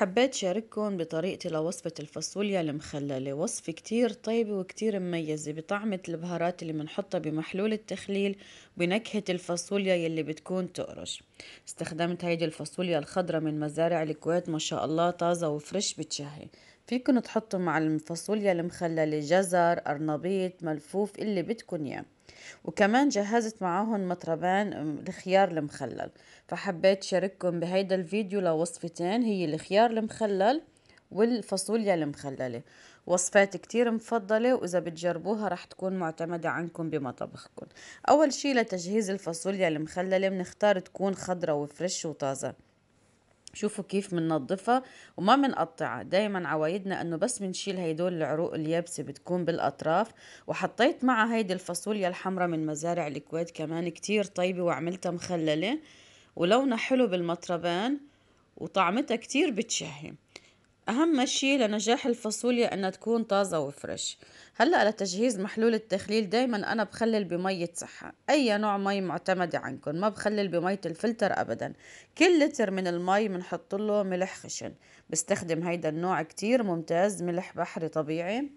حبيت شارككم بطريقتي لوصفة الفاصوليا المخللة وصفة كتير طيبة وكتير مميزة بطعمة البهارات اللي بنحطها بمحلول التخليل بنكهة الفاصوليا يلي بتكون تقرش استخدمت هيدي الفاصوليا الخضرة من مزارع الكويت ما شاء الله طازة وفرش بتشهي فيكن تحطوا مع الفاصوليا المخللة جزر أرنبيط ملفوف اللي بدكن إياه وكمان جهزت معاهم مطربان الخيار المخلل فحبيت شارككم بهيدا الفيديو لوصفتين هي الخيار المخلل والفاصوليا المخللة وصفات كتير مفضلة وإذا بتجربوها رح تكون معتمدة عنكم بمطبخكم أول شي لتجهيز الفاصوليا المخللة بنختار تكون خضرة وفرش وطازة شوفوا كيف مننظفها وما بنقطعها دايما عوايدنا انه بس بنشيل هيدول العروق اليابسة بتكون بالاطراف وحطيت مع هيدي الفاصوليا الحمراء من مزارع الكويت كمان كتير طيبة وعملتها مخللة ولونها حلو بالمطربان وطعمتها كتير بتشهي أهم شيء لنجاح الفاصوليا إنها تكون طازة وفرش هلأ لتجهيز محلول التخليل دايما أنا بخلل بمية صحة أي نوع مي معتمدة عنكم ما بخلل بمية الفلتر أبدا كل لتر من المي بنحط له ملح خشن بستخدم هيدا النوع كتير ممتاز ملح بحري طبيعي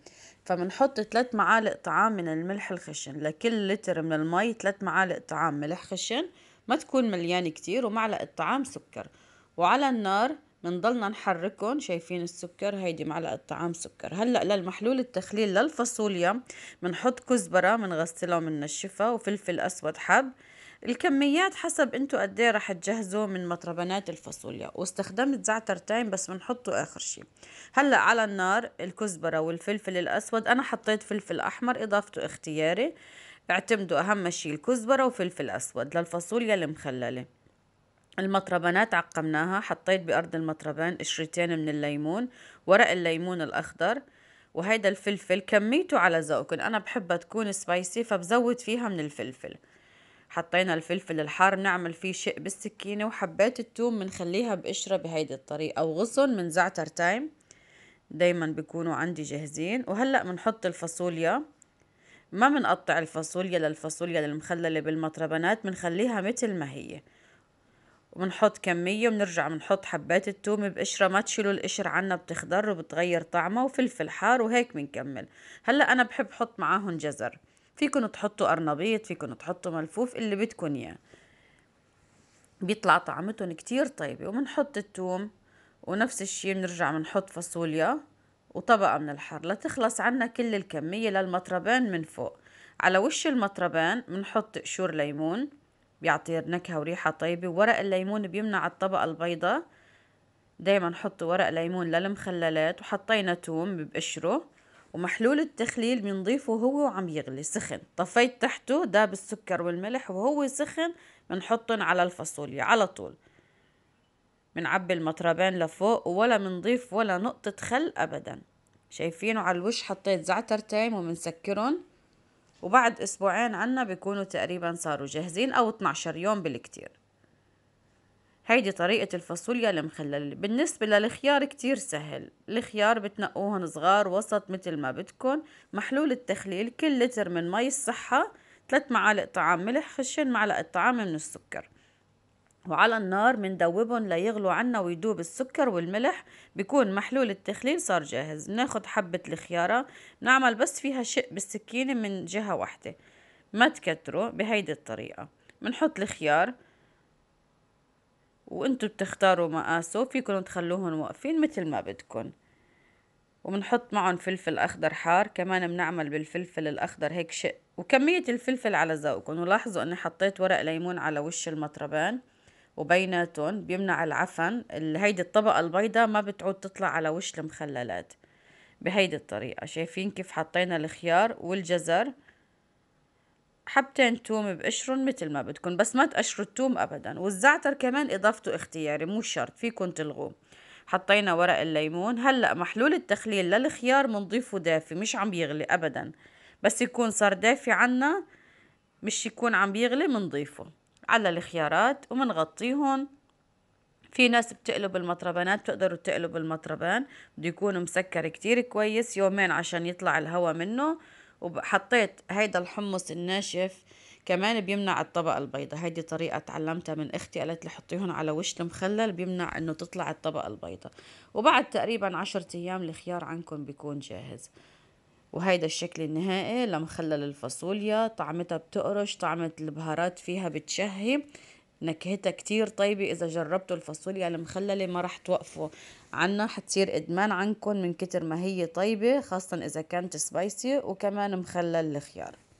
فبنحط 3 معالق طعام من الملح الخشن لكل لتر من المي 3 معالق طعام ملح خشن ما تكون مليانة كتير ومعلقة طعام سكر وعلى النار بنضلنا نحركهم شايفين السكر هيدي معلقة طعام سكر هلأ للمحلول التخليل للفاصوليا بنحط كزبرة بنغسلها وبننشفها وفلفل أسود حب الكميات حسب انتو قد ايه رح تجهزوا من مطربنات الفاصوليا واستخدمت زعتر تايم بس بنحطه اخر شي هلا على النار الكزبره والفلفل الاسود انا حطيت فلفل احمر اضافته اختياري اعتمدوا اهم شي الكزبره وفلفل اسود للفاصوليا المخلله المطربانات عقمناها حطيت بأرض المطربان قشرتين من الليمون ورق الليمون الأخضر وهيدا الفلفل كميته على ذوقكم أنا بحبها تكون سبايسي فبزود فيها من الفلفل حطينا الفلفل الحار بنعمل فيه شق بالسكينة وحبيت التوم بنخليها بقشرة بهيدي الطريقة وغصن من زعتر تايم دايما بيكونوا عندي جاهزين وهلأ بنحط الفاصوليا ما بنقطع الفاصوليا للفاصوليا المخللة بالمطربانات بنخليها مثل ما هي وبنحط كمية وبنرجع بنحط حبات التوم بقشرة ما تشيلوا القشر عنا بتخضر وبتغير طعمها وفلفل حار وهيك بنكمل هلا أنا بحب أحط معاهم جزر فيكن تحطوا قرنبيط فيكن تحطوا ملفوف اللي بدكن اياه بيطلع طعمتهم كتير طيبة وبنحط التوم ونفس الشي بنرجع بنحط فاصوليا وطبقة من الحر لتخلص عنا كل الكمية للمطربان من فوق على وش المطربان بنحط قشور ليمون بيعطي نكهة وريحة طيبة ورق الليمون بيمنع الطبقة البيضة دايما حطوا ورق ليمون للمخللات وحطينا توم بقشره ومحلول التخليل بنضيفه هو وعم يغلي سخن طفيت تحته داب السكر والملح وهو سخن بنحطن على الفاصوليا على طول بنعبي المطربين لفوق ولا بنضيف ولا نقطة خل أبدا شايفينه على الوش حطيت زعترتين وبنسكرهم وبعد أسبوعين عنا بيكونوا تقريبا صاروا جاهزين أو 12 يوم بالكتير هيدي طريقة الفاصوليا المخللة بالنسبة للخيار كتير سهل الخيار بتنقوهن صغار وسط مثل ما بدكن محلول التخليل كل لتر من مي الصحة 3 معالق طعام ملح خشن معلقة طعام من السكر وعلى النار بندوبهم ليغلوا عنا ويدوب السكر والملح بيكون محلول التخليل صار جاهز بناخد حبة الخيارة نعمل بس فيها شق بالسكينة من جهة واحدة ما تكتروا بهيدي الطريقة بنحط الخيار وانتو بتختاروا مقاسه فيكم تخلوهم واقفين مثل ما بدكم وبنحط معهم فلفل اخضر حار كمان بنعمل بالفلفل الاخضر هيك شق وكمية الفلفل على ذوقكم ولاحظوا اني حطيت ورق ليمون على وش المطربان وبيناتهم بيمنع العفن هيدي الطبقة البيضاء ما بتعود تطلع على وش المخللات بهيدي الطريقة شايفين كيف حطينا الخيار والجزر حبتين توم بقشرن مثل ما بدكم بس ما تقشروا التوم ابدا والزعتر كمان اضافته اختياري مو شرط فيكم تلغوه حطينا ورق الليمون هلا محلول التخليل للخيار منضيفه دافي مش عم يغلي ابدا بس يكون صار دافي عنا مش يكون عم بيغلي منضيفه على الخيارات ومنغطيهم في ناس بتقلب المطربانات بتقدروا تقلب المطربان بده يكون مسكر كتير كويس يومين عشان يطلع الهواء منه وحطيت هيدا الحمص الناشف كمان بيمنع الطبقة البيضة هيدي طريقة تعلمتها من اختي قالت لي حطيهم على وش المخلل بيمنع انه تطلع الطبقة البيضة وبعد تقريبا عشرة ايام الخيار عنكم بيكون جاهز وهيدا الشكل النهائي لمخلل الفاصوليا طعمتها بتقرش طعمة البهارات فيها بتشهي نكهتها كتير طيبة إذا جربتوا الفاصوليا المخللة ما رح توقفوا عنا حتصير إدمان عنكم من كتر ما هي طيبة خاصة إذا كانت سبايسي وكمان مخلل الخيار